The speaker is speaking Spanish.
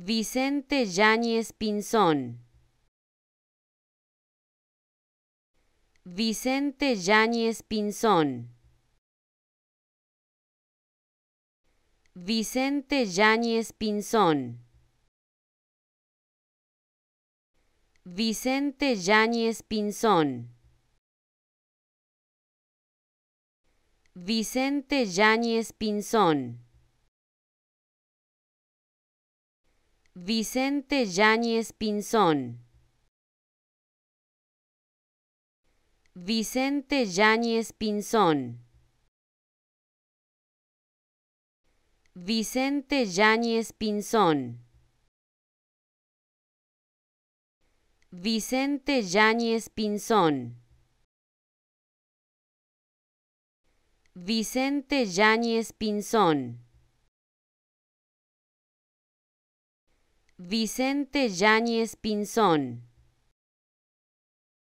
Vicente Yáñez Pinzón. Vicente Yáñez Pinzón. Vicente Yáñez Pinzón. Vicente Yáñez Pinzón. Vicente Yáñez Pinzón. Vicente Yáñez Pinzón. Vicente Yáñez Pinzón. Vicente Yáñez Pinzón. Vicente Yáñez Pinzón. Vicente Yáñez Pinzón. Vicente Yáñez Pinzón.